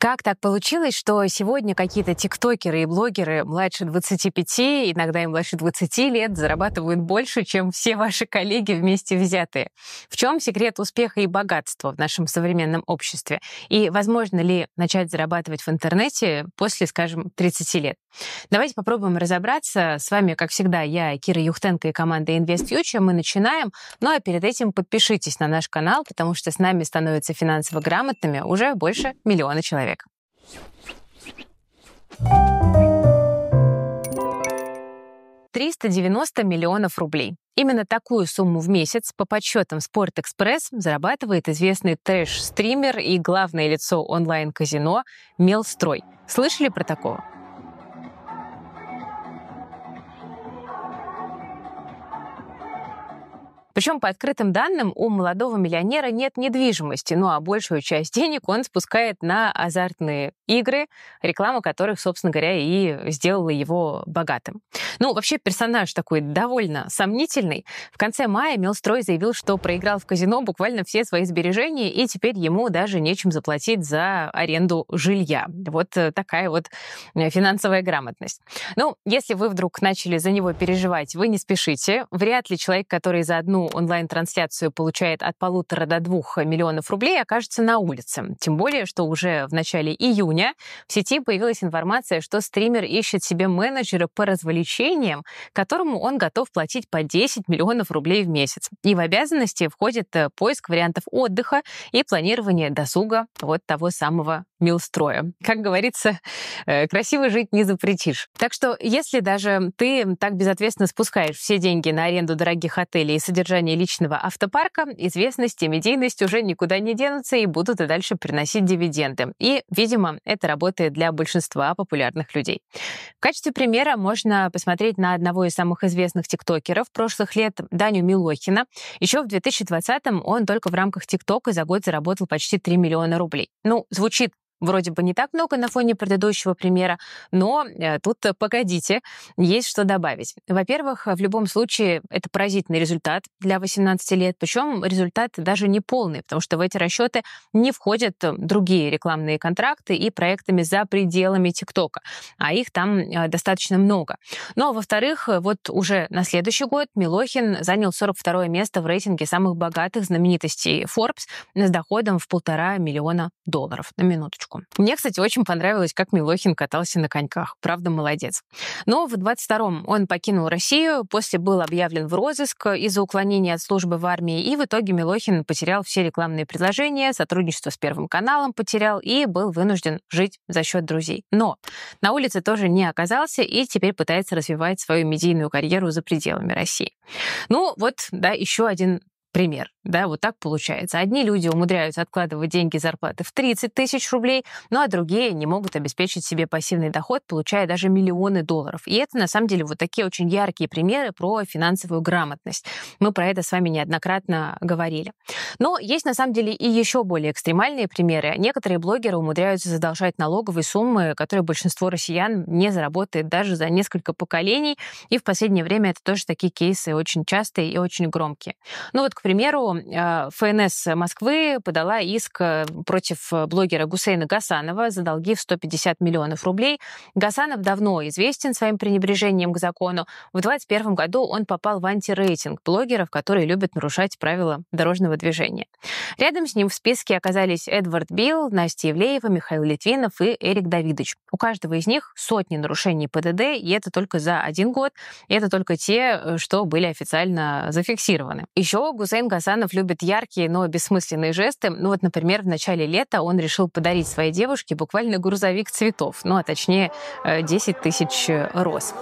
Как так получилось, что сегодня какие-то тиктокеры и блогеры младше 25, иногда им младше 20 лет, зарабатывают больше, чем все ваши коллеги вместе взятые? В чем секрет успеха и богатства в нашем современном обществе? И возможно ли начать зарабатывать в интернете после, скажем, 30 лет? Давайте попробуем разобраться. С вами, как всегда, я, Кира Юхтенко и команда Invest Future. Мы начинаем. Ну а перед этим подпишитесь на наш канал, потому что с нами становятся финансово грамотными уже больше миллиона человек. 390 миллионов рублей. Именно такую сумму в месяц по подсчетам Спортэкспресс зарабатывает известный трэш-стример и главное лицо онлайн-казино Мелстрой. Слышали про такого? Причем, по открытым данным, у молодого миллионера нет недвижимости, ну а большую часть денег он спускает на азартные игры, реклама которых, собственно говоря, и сделала его богатым. Ну, вообще, персонаж такой довольно сомнительный. В конце мая Милстрой заявил, что проиграл в казино буквально все свои сбережения, и теперь ему даже нечем заплатить за аренду жилья. Вот э, такая вот э, финансовая грамотность. Ну, если вы вдруг начали за него переживать, вы не спешите. Вряд ли человек, который за одну онлайн-трансляцию получает от полутора до двух миллионов рублей, окажется на улице. Тем более, что уже в начале июня в сети появилась информация, что стример ищет себе менеджера по развлечениям, которому он готов платить по 10 миллионов рублей в месяц. И в обязанности входит э, поиск вариантов отдыха и планирование досуга вот того самого милстроя. Как говорится, э, красиво жить не запретишь. Так что, если даже ты так безответственно спускаешь все деньги на аренду дорогих отелей и содержание содержание личного автопарка, известность и медийность уже никуда не денутся и будут и дальше приносить дивиденды. И, видимо, это работает для большинства популярных людей. В качестве примера можно посмотреть на одного из самых известных тиктокеров прошлых лет, Даню Милохина. Еще в 2020-м он только в рамках ТикТока за год заработал почти 3 миллиона рублей. Ну, звучит вроде бы не так много на фоне предыдущего примера, но э, тут, э, погодите, есть что добавить. Во-первых, в любом случае это поразительный результат для 18 лет, причем результат даже не полный, потому что в эти расчеты не входят э, другие рекламные контракты и проектами за пределами ТикТока, а их там достаточно много. Ну а во-вторых, вот уже на следующий год Милохин занял 42 место в рейтинге самых богатых знаменитостей Forbes с доходом в полтора миллиона долларов на минуточку дорожку. Мне, кстати, очень понравилось, как Милохин катался на коньках. Правда, молодец. Но в 22-м он покинул Россию, после был объявлен в розыск из-за уклонения от службы в армии, и в итоге Милохин потерял все рекламные предложения, сотрудничество с Первым каналом потерял и был вынужден жить за счет друзей. Но на улице тоже не оказался и теперь пытается развивать свою медийную карьеру за пределами России. Ну вот, да, еще один пример. Да, вот так получается. Одни люди умудряются откладывать деньги зарплаты в 30 тысяч рублей, ну а другие не могут обеспечить себе пассивный доход, получая даже миллионы долларов. И это, на самом деле, вот такие очень яркие примеры про финансовую грамотность. Мы про это с вами неоднократно говорили. Но есть, на самом деле, и еще более экстремальные примеры. Некоторые блогеры умудряются задолжать налоговые суммы, которые большинство россиян не заработает даже за несколько поколений. И в последнее время это тоже такие кейсы очень частые и очень громкие. Ну вот к примеру, э, ФНС Москвы подала иск э, против э, блогера Гусейна Гасанова за долги в 150 миллионов рублей. Гасанов давно известен своим пренебрежением к закону. В 2021 году он попал в антирейтинг блогеров, которые любят нарушать правила дорожного движения. Рядом с ним в списке оказались Эдвард Билл, Настя Евлеева, Михаил Литвинов и Эрик Давидович. У каждого из них сотни нарушений ПДД, и это только за один год, и это только те, что были официально зафиксированы. Еще Хусейн Гасанов любит яркие, но бессмысленные жесты. Ну вот, например, в начале лета он решил подарить своей девушке буквально грузовик цветов, ну а точнее 10 э, тысяч роз.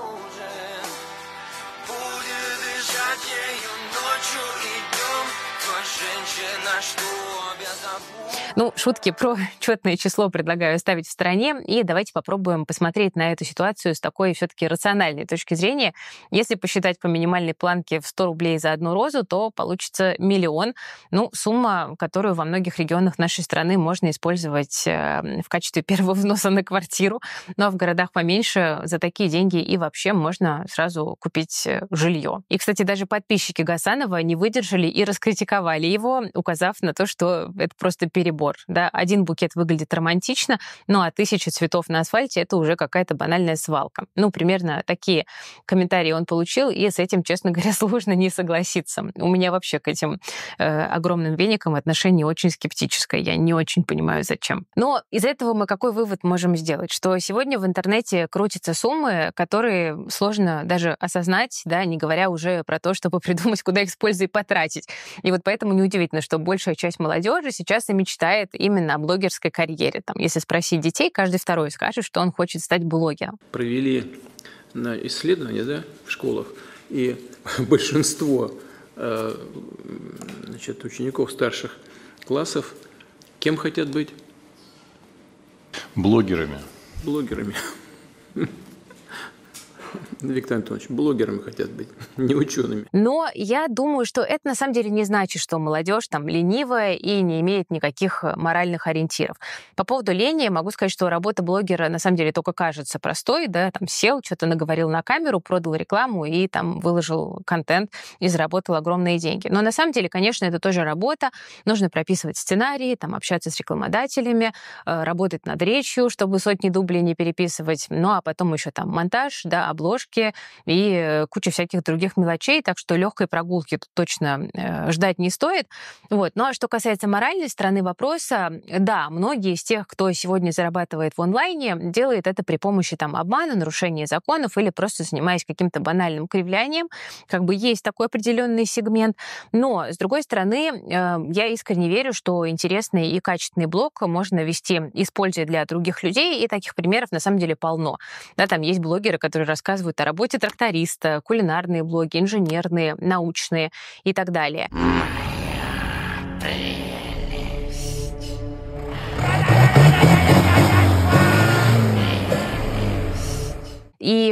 Ну, шутки про четное число предлагаю оставить в стороне, и давайте попробуем посмотреть на эту ситуацию с такой все таки рациональной точки зрения. Если посчитать по минимальной планке в 100 рублей за одну розу, то получится миллион. Ну, сумма, которую во многих регионах нашей страны можно использовать э, в качестве первого взноса на квартиру, но ну, а в городах поменьше за такие деньги и вообще можно сразу купить э, жилье. И, кстати, даже подписчики Гасанова не выдержали и раскритиковали его, указав на то, что это просто перебор набор, да, один букет выглядит романтично, ну а тысяча цветов на асфальте — это уже какая-то банальная свалка. Ну, примерно такие комментарии он получил, и с этим, честно говоря, сложно не согласиться. У меня вообще к этим э, огромным веникам отношение очень скептическое, я не очень понимаю, зачем. Но из этого мы какой вывод можем сделать? Что сегодня в интернете крутятся суммы, которые сложно даже осознать, да, не говоря уже про то, чтобы придумать, куда их с пользой потратить. И вот поэтому неудивительно, что большая часть молодежи сейчас и мечтает мечтает именно о блогерской карьере. Там, если спросить детей, каждый второй скажет, что он хочет стать блогером. Провели на исследование да, в школах, и большинство э, значит, учеников старших классов кем хотят быть? Блогерами. Блогерами. Виктор Анатольевич, блогерами хотят быть, не учеными. Но я думаю, что это на самом деле не значит, что молодежь там ленивая и не имеет никаких э, моральных ориентиров. По поводу лени я могу сказать, что работа блогера на самом деле только кажется простой, да, там сел, что-то наговорил на камеру, продал рекламу и там выложил контент и заработал огромные деньги. Но на самом деле, конечно, это тоже работа. Нужно прописывать сценарии, там общаться с рекламодателями, э, работать над речью, чтобы сотни дублей не переписывать, ну а потом еще там монтаж, да, облог ложки и э, куча всяких других мелочей, так что легкой прогулки тут точно э, ждать не стоит. Вот. Ну а что касается моральной стороны вопроса, да, многие из тех, кто сегодня зарабатывает в онлайне, делают это при помощи там обмана, нарушения законов или просто занимаясь каким-то банальным кривлянием. Как бы есть такой определенный сегмент. Но, с другой стороны, э, я искренне верю, что интересный и качественный блог можно вести, используя для других людей, и таких примеров на самом деле полно. Да, там есть блогеры, которые рассказывают рассказывают о работе тракториста, кулинарные блоги, инженерные, научные и так далее.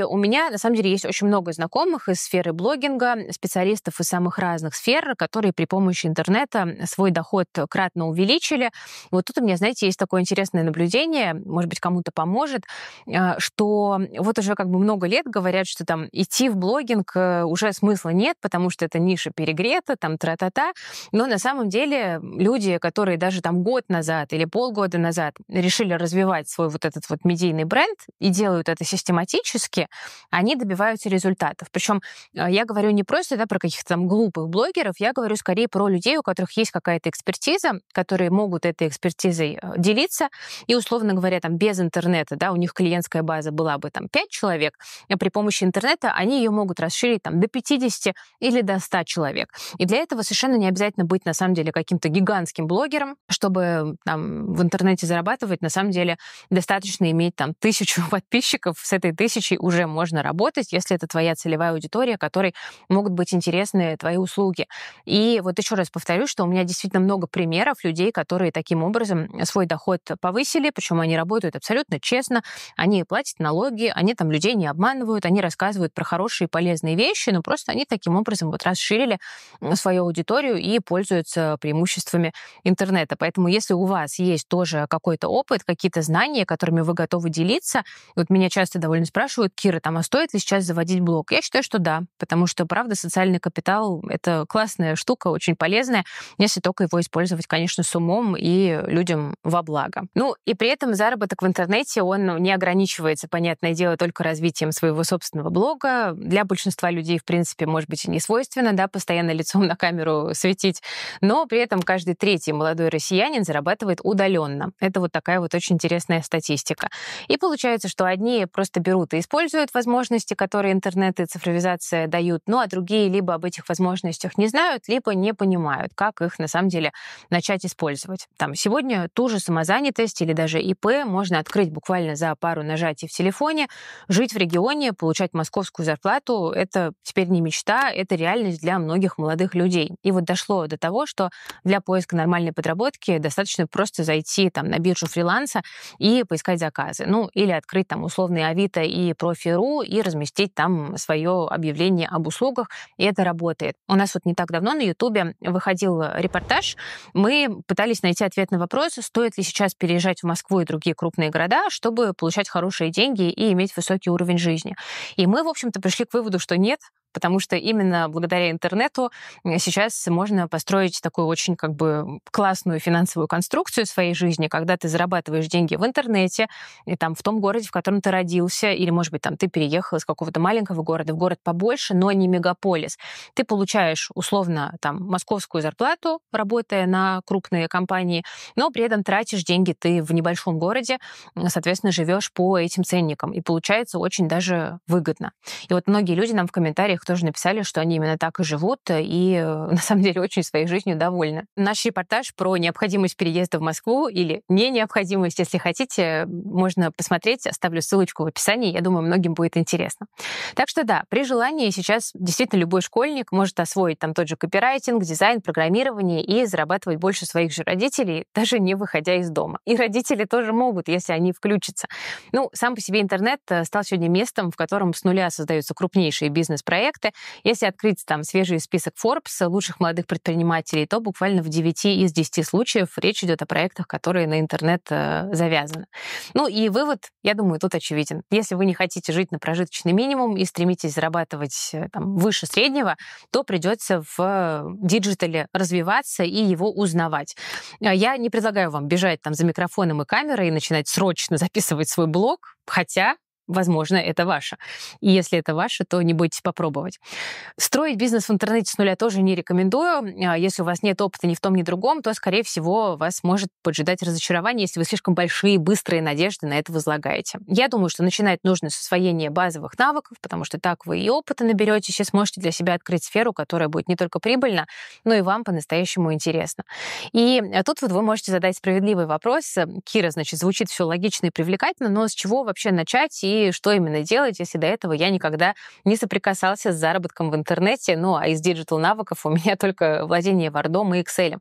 у меня, на самом деле, есть очень много знакомых из сферы блогинга, специалистов из самых разных сфер, которые при помощи интернета свой доход кратно увеличили. Вот тут у меня, знаете, есть такое интересное наблюдение, может быть, кому-то поможет, а, что вот уже как бы много лет говорят, что там идти в блогинг э, уже смысла нет, потому что эта ниша перегрета, там тра-та-та. Но на самом деле люди, которые даже там год назад или полгода назад решили развивать свой вот этот вот медийный бренд и делают это систематически, они добиваются результатов. Причем э, я говорю не просто да, про каких-то там глупых блогеров, я говорю скорее про людей, у которых есть какая-то экспертиза, которые могут этой экспертизой э, делиться. И, условно говоря, там без интернета, да, у них клиентская база была бы там 5 человек, а при помощи интернета они ее могут расширить там до 50 или до 100 человек. И для этого совершенно не обязательно быть, на самом деле, каким-то гигантским блогером, чтобы там в интернете зарабатывать, на самом деле, достаточно иметь там тысячу подписчиков, с этой тысячей уже уже можно работать, если это твоя целевая аудитория, которой могут быть интересны твои услуги. И вот еще раз повторю, что у меня действительно много примеров людей, которые таким образом свой доход повысили, причем они работают абсолютно честно, они платят налоги, они там людей не обманывают, они рассказывают про хорошие и полезные вещи, но просто они таким образом вот расширили свою аудиторию и пользуются преимуществами интернета. Поэтому если у вас есть тоже какой-то опыт, какие-то знания, которыми вы готовы делиться, вот меня часто довольно спрашивают, Кира, эфира, там, а стоит ли сейчас заводить блог? Я считаю, что да, потому что, правда, социальный капитал — это классная штука, очень полезная, если только его использовать, конечно, с умом и людям во благо. Ну, и при этом заработок в интернете, он ну, не ограничивается, понятное дело, только развитием своего собственного блога. Для большинства людей, в принципе, может быть, и не свойственно, да, постоянно лицом на камеру светить, но при этом каждый третий молодой россиянин зарабатывает удаленно. Это вот такая вот очень интересная статистика. И получается, что одни просто берут и используют, используют возможности, которые интернет и цифровизация дают, ну а другие либо об этих возможностях не знают, либо не понимают, как их на самом деле начать использовать. Там сегодня ту же самозанятость или даже ИП можно открыть буквально за пару нажатий в телефоне, жить в регионе, получать московскую зарплату — это теперь не мечта, это реальность для многих молодых людей. И вот дошло до того, что для поиска нормальной подработки достаточно просто зайти там на биржу фриланса и поискать заказы. Ну, или открыть там условный Авито и профи ЦРУ и разместить там свое объявление об услугах, и это работает. У нас вот не так давно на Ютубе выходил э, репортаж, мы пытались найти ответ на вопрос, стоит ли сейчас переезжать в Москву и другие крупные города, чтобы получать хорошие деньги и иметь высокий уровень жизни. И мы, в общем-то, пришли к выводу, что нет, потому что именно благодаря интернету э, сейчас можно построить такую очень как бы классную финансовую конструкцию своей жизни, когда ты зарабатываешь деньги в интернете, и там в том городе, в котором ты родился, или, может быть, там ты переехал из какого-то маленького города в город побольше, но не мегаполис. Ты получаешь условно там московскую зарплату, работая на крупные компании, но при этом тратишь деньги ты в небольшом городе, соответственно, живешь по этим ценникам. И получается очень даже выгодно. И вот многие люди нам в комментариях девушек тоже написали, что они именно так и живут, э, и э, на самом деле очень своей жизнью довольны. Наш репортаж про необходимость переезда в Москву или не необходимость, если хотите, можно посмотреть. Оставлю ссылочку в описании. Я думаю, многим будет интересно. Так что да, при желании сейчас действительно любой школьник может освоить там тот же копирайтинг, дизайн, программирование и зарабатывать больше своих же родителей, даже не выходя из дома. И родители тоже могут, если они включатся. Ну, сам по себе интернет э, стал сегодня местом, в котором с нуля создаются крупнейшие бизнес-проекты, проекты. Если открыть там свежий список Forbes лучших молодых предпринимателей, то буквально в 9 из 10 случаев речь идет о проектах, которые на интернет э, завязаны. Ну и вывод, я думаю, тут очевиден. Если вы не хотите жить на прожиточный минимум и стремитесь зарабатывать э, там, выше среднего, то придется в э, диджитале развиваться и его узнавать. Я не предлагаю вам бежать там за микрофоном и камерой и начинать срочно записывать свой блог, хотя Возможно, это ваше. И если это ваше, то не бойтесь попробовать. Строить бизнес в интернете с нуля тоже не рекомендую. А, если у вас нет опыта ни в том, ни в другом, то, скорее всего, вас может поджидать разочарование, если вы слишком большие, быстрые надежды на это возлагаете. Я думаю, что начинать нужно с освоения базовых навыков, потому что так вы и опыта наберете, и сможете для себя открыть сферу, которая будет не только прибыльна, но и вам по-настоящему интересна. И а, тут вот вы можете задать справедливый вопрос. Кира, значит, звучит все логично и привлекательно, но с чего вообще начать и и что именно делать, если до этого я никогда не соприкасался с заработком в интернете, ну а из диджитал-навыков у меня только владение Word и Excel.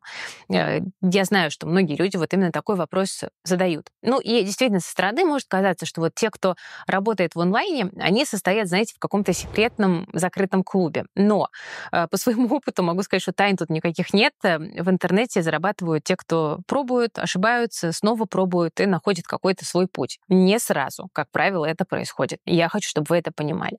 Э, я знаю, что многие люди вот именно такой вопрос задают. Ну и действительно, со стороны может казаться, что вот те, кто работает в онлайне, они состоят, знаете, в каком-то секретном закрытом клубе. Но э, по своему опыту могу сказать, что тайн тут никаких нет. Э, в интернете зарабатывают те, кто пробуют, ошибаются, снова пробуют и находят какой-то свой путь. Не сразу. Как правило, это это происходит. И я хочу, чтобы вы это понимали.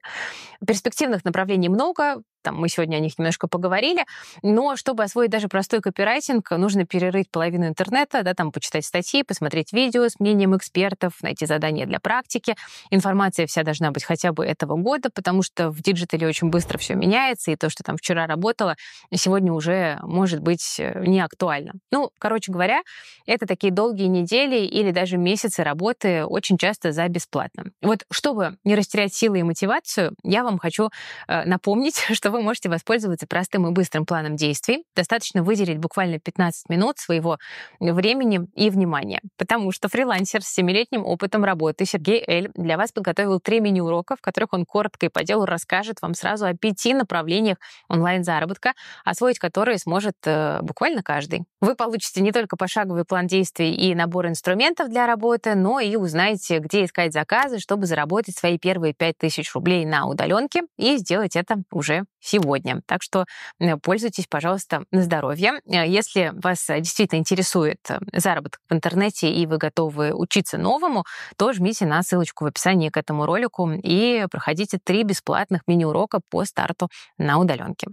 Перспективных направлений много, там, мы сегодня о них немножко поговорили, но чтобы освоить даже простой копирайтинг, нужно перерыть половину интернета, да, там почитать статьи, посмотреть видео с мнением экспертов, найти задания для практики. Информация вся должна быть хотя бы этого года, потому что в диджитале очень быстро все меняется, и то, что там вчера работало, сегодня уже может быть э, не актуально. Ну, короче говоря, это такие долгие недели или даже месяцы работы очень часто за бесплатно. Вот чтобы не растерять силы и мотивацию, я вам хочу э, напомнить, что вы можете воспользоваться простым и быстрым планом действий. Достаточно выделить буквально 15 минут своего времени и внимания. Потому что фрилансер с 7-летним опытом работы Сергей Эль для вас подготовил три мини-урока, в которых он коротко и по делу расскажет вам сразу о пяти направлениях онлайн-заработка, освоить которые сможет э, буквально каждый. Вы получите не только пошаговый план действий и набор инструментов для работы, но и узнаете, где искать заказы, чтобы заработать свои первые 5000 рублей на удаленке и сделать это уже сегодня. Так что э, пользуйтесь, пожалуйста, на здоровье. Э, если вас э, действительно интересует заработок в интернете и вы готовы учиться новому, то жмите на ссылочку в описании к этому ролику и проходите три бесплатных мини-урока по старту на удаленке.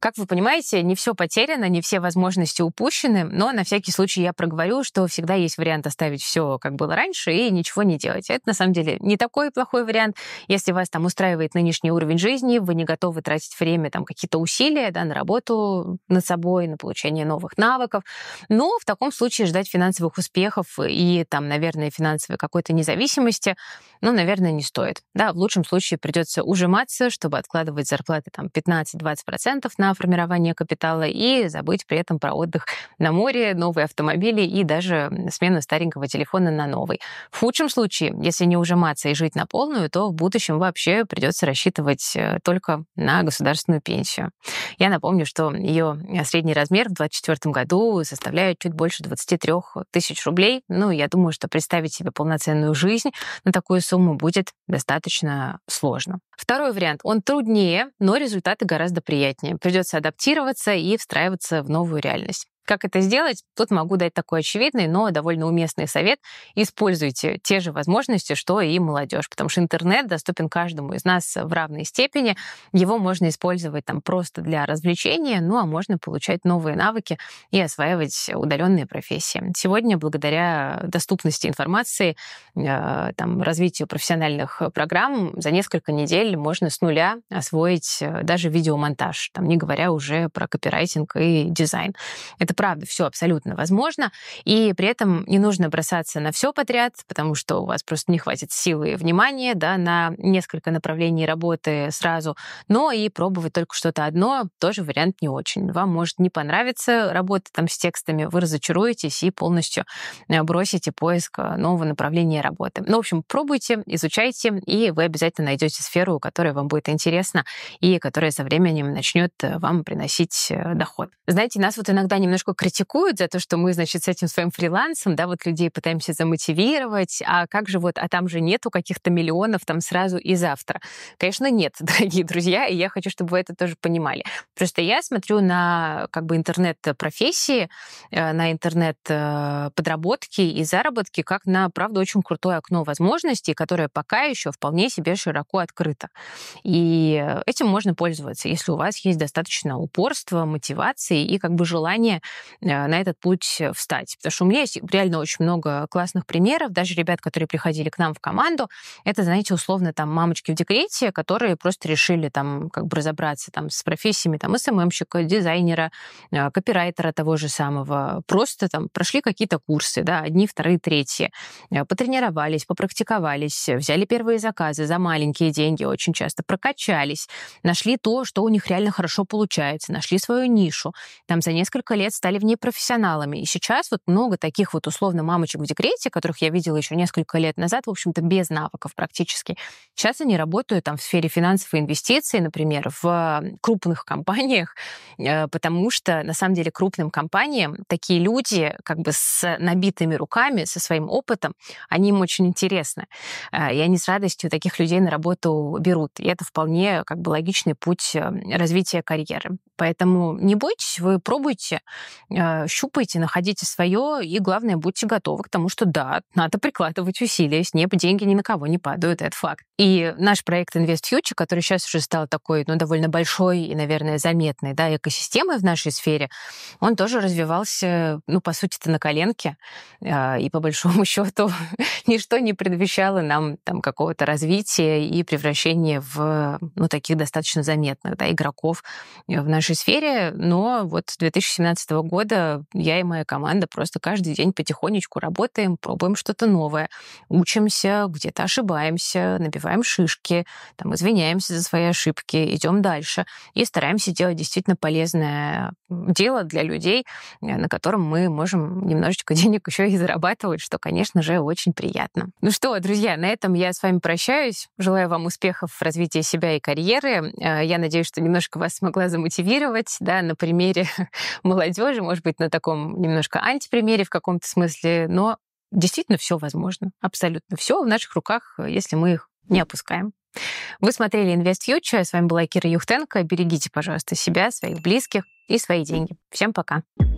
Как вы понимаете, не все потеряно, не все возможности упущены, но на всякий случай я проговорю, что всегда есть вариант оставить все, как было раньше, и ничего не делать. Это на самом деле не такой плохой вариант. Если вас там устраивает нынешний уровень жизни, вы не готовы тратить время, там какие-то усилия да, на работу над собой, на получение новых навыков. Но в таком случае ждать финансовых успехов и там, наверное, финансовой какой-то независимости, ну, наверное, не стоит. Да, в лучшем случае придется ужиматься, чтобы откладывать зарплаты там 15-20% на на формирование капитала и забыть при этом про отдых на море, новые автомобили и даже смену старенького телефона на новый. В худшем случае, если не ужиматься и жить на полную, то в будущем вообще придется рассчитывать э, только на государственную пенсию. Я напомню, что ее э, средний размер в 2024 году составляет чуть больше 23 тысяч рублей. Ну, я думаю, что представить себе полноценную жизнь на такую сумму будет достаточно сложно. Второй вариант. Он труднее, но результаты гораздо приятнее. Придется адаптироваться и встраиваться в новую реальность. Как это сделать? Тут могу дать такой очевидный, но довольно уместный совет. Используйте те же возможности, что и молодежь, потому что интернет доступен каждому из нас в равной степени. Его можно использовать там просто для развлечения, ну а можно получать новые навыки и осваивать удаленные профессии. Сегодня, благодаря доступности информации, э, там, развитию профессиональных программ, за несколько недель можно с нуля освоить э, даже видеомонтаж, там, не говоря уже про копирайтинг и дизайн. Это правда, все абсолютно возможно, и при этом не нужно бросаться на все подряд, потому что у вас просто не хватит силы и внимания да, на несколько направлений работы сразу, но и пробовать только что-то одно тоже вариант не очень. Вам может не понравиться работа там с текстами, вы разочаруетесь и полностью э, бросите поиск э, нового направления работы. Ну, в общем, пробуйте, изучайте, и вы обязательно найдете сферу, которая вам будет интересна и которая со временем начнет э, вам приносить доход. Знаете, нас вот иногда немножко немножко критикуют за то, что мы, значит, с этим своим фрилансом, да, вот людей пытаемся замотивировать, а как же вот, а там же нету каких-то миллионов там сразу и завтра. Конечно, нет, дорогие друзья, и я хочу, чтобы вы это тоже понимали. Просто я смотрю на как бы интернет-профессии, э, на интернет-подработки э, и заработки как на, правда, очень крутое окно возможностей, которое пока еще вполне себе широко открыто. И э, этим можно пользоваться, если у вас есть достаточно упорства, мотивации и как бы желание Э, на этот путь э, встать. Потому что у меня есть реально очень много классных примеров, даже ребят, которые приходили к нам в команду, это, знаете, условно там мамочки в декрете, которые просто решили там как бы разобраться там с профессиями там СММщика, дизайнера, э, копирайтера того же самого, просто там прошли какие-то курсы, да, одни, вторые, третьи, потренировались, попрактиковались, взяли первые заказы за маленькие деньги очень часто, прокачались, нашли то, что у них реально хорошо получается, нашли свою нишу, там за несколько лет стали в ней профессионалами. И сейчас вот много таких вот условно мамочек в декрете, которых я видела еще несколько лет назад, в общем-то, без навыков практически. Сейчас они работают там в сфере финансов и инвестиций, например, в крупных компаниях, э, потому что на самом деле крупным компаниям такие люди как бы с набитыми руками, со своим опытом, они им очень интересны. Э, и они с радостью таких людей на работу берут. И это вполне как бы логичный путь эм, развития карьеры. Поэтому не бойтесь, вы пробуйте. А, щупайте, находите свое, и главное, будьте готовы к тому, что да, надо прикладывать усилия, с неба деньги ни на кого не падают, это факт. И наш проект Invest Future, который сейчас уже стал такой, ну, довольно большой и, наверное, заметной, да, экосистемой в нашей сфере, он тоже развивался, ну, по сути-то, на коленке, а, и по большому счету ничто не предвещало нам там какого-то развития и превращения в, ну, таких достаточно заметных, да, игроков э, в нашей сфере, но вот с 2017 этого года я и моя команда просто каждый день потихонечку работаем, пробуем что-то новое, учимся, где-то ошибаемся, набиваем шишки, там, извиняемся за свои ошибки, идем дальше и стараемся делать действительно полезное дело для людей, э, на котором мы можем немножечко денег еще и зарабатывать, что, конечно же, очень приятно. Ну что, друзья, на этом я с вами прощаюсь. Желаю вам успехов в развитии себя и карьеры. Э, я надеюсь, что немножко вас смогла замотивировать да, на примере молодежи тоже, может быть, на таком немножко антипримере в каком-то смысле, но действительно все возможно, абсолютно все в наших руках, э, если мы их не опускаем. Вы смотрели Invest Future, с вами была Кира Юхтенко. Берегите, пожалуйста, себя, своих близких и свои деньги. Всем пока. Пока.